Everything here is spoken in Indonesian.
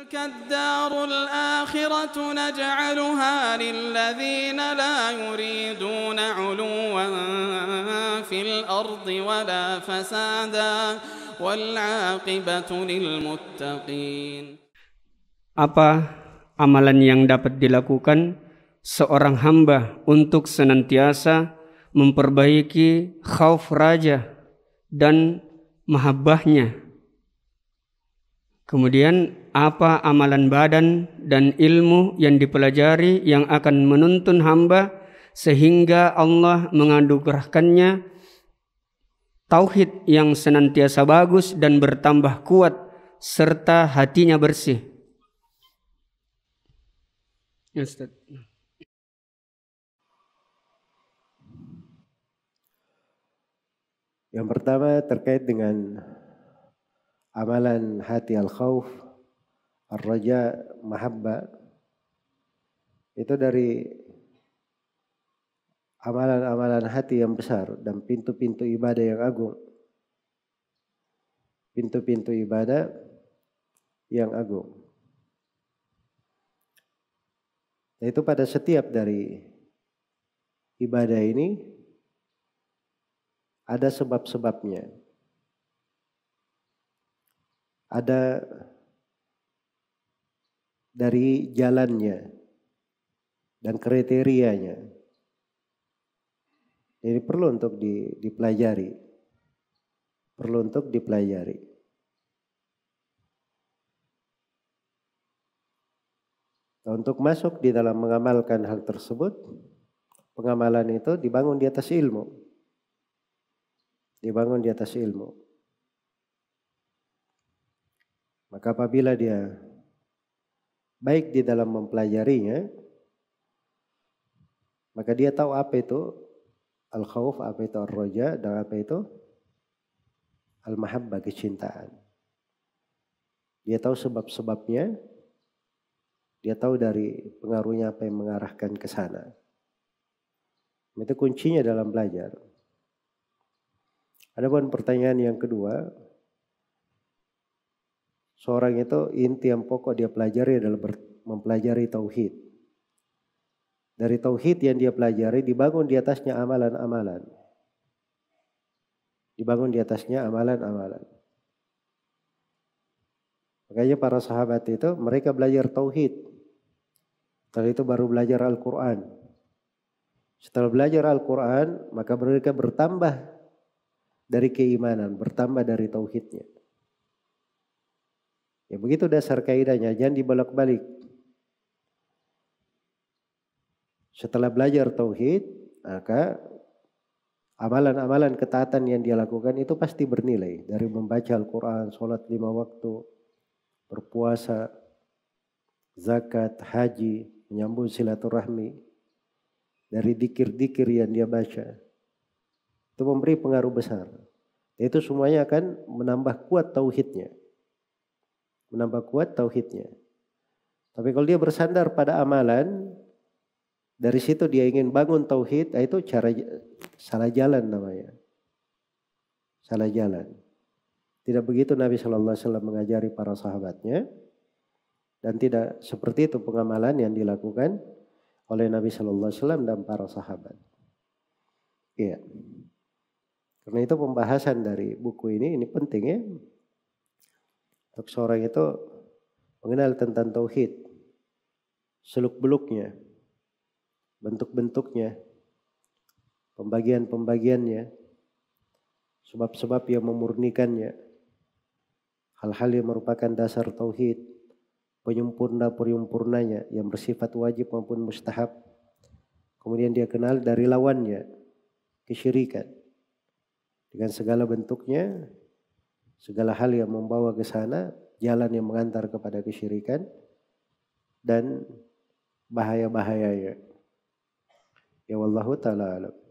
تلك الدار الآخرة نجعلها للذين لا يريدون علوا في الأرض ولا فسادا والعاقبة للمتقين Apa amalan yang dapat dilakukan seorang hamba untuk senantiasa memperbaiki khauf raja dan mahabbahnya Kemudian apa amalan badan dan ilmu yang dipelajari yang akan menuntun hamba sehingga Allah mengadukrahkannya tauhid yang senantiasa bagus dan bertambah kuat serta hatinya bersih. Ya, Ustaz. Yang pertama terkait dengan Amalan hati al-khawf, ar-raja, mahabba. Itu dari amalan-amalan hati yang besar dan pintu-pintu ibadah yang agung. Pintu-pintu ibadah yang agung. itu pada setiap dari ibadah ini ada sebab-sebabnya ada dari jalannya dan kriterianya. Jadi perlu untuk dipelajari. Perlu untuk dipelajari. Nah, untuk masuk di dalam mengamalkan hal tersebut, pengamalan itu dibangun di atas ilmu. Dibangun di atas ilmu. Maka apabila dia baik di dalam mempelajarinya, maka dia tahu apa itu al-khawf, apa itu ar-roja, dan apa itu al-mahabbah, kecintaan. Dia tahu sebab-sebabnya, dia tahu dari pengaruhnya apa yang mengarahkan ke sana. Itu kuncinya dalam belajar. Ada pun pertanyaan yang kedua, Seorang itu inti yang pokok dia pelajari adalah mempelajari tauhid. Dari tauhid yang dia pelajari dibangun di atasnya amalan-amalan. Dibangun di atasnya amalan-amalan. Makanya para sahabat itu mereka belajar tauhid. Setelah itu baru belajar Al-Quran. Setelah belajar Al-Quran maka mereka bertambah dari keimanan, bertambah dari tauhidnya. Ya begitu dasar kaidahnya, jangan dibolak-balik. Setelah belajar tauhid, maka amalan-amalan ketaatan yang dia lakukan itu pasti bernilai dari membaca Al-Qur'an, sholat lima waktu, berpuasa, zakat, haji, menyambung silaturahmi, dari dikir-dikir yang dia baca. Itu memberi pengaruh besar. Itu semuanya akan menambah kuat tauhidnya menambah kuat tauhidnya. Tapi kalau dia bersandar pada amalan, dari situ dia ingin bangun tauhid, ah, itu cara salah jalan namanya. Salah jalan. Tidak begitu Nabi Shallallahu Alaihi Wasallam mengajari para sahabatnya, dan tidak seperti itu pengamalan yang dilakukan oleh Nabi Shallallahu Alaihi Wasallam dan para sahabat. Iya. Karena itu pembahasan dari buku ini ini penting ya Seseorang seorang itu mengenal tentang tauhid, seluk-beluknya, bentuk-bentuknya, pembagian-pembagiannya, sebab-sebab yang memurnikannya, hal-hal yang merupakan dasar tauhid, penyempurna-penyempurnanya yang bersifat wajib maupun mustahab. Kemudian dia kenal dari lawannya, kesyirikan. Dengan segala bentuknya, segala hal yang membawa ke sana, jalan yang mengantar kepada kesyirikan dan bahaya-bahayanya. Ya wallahu taala alam.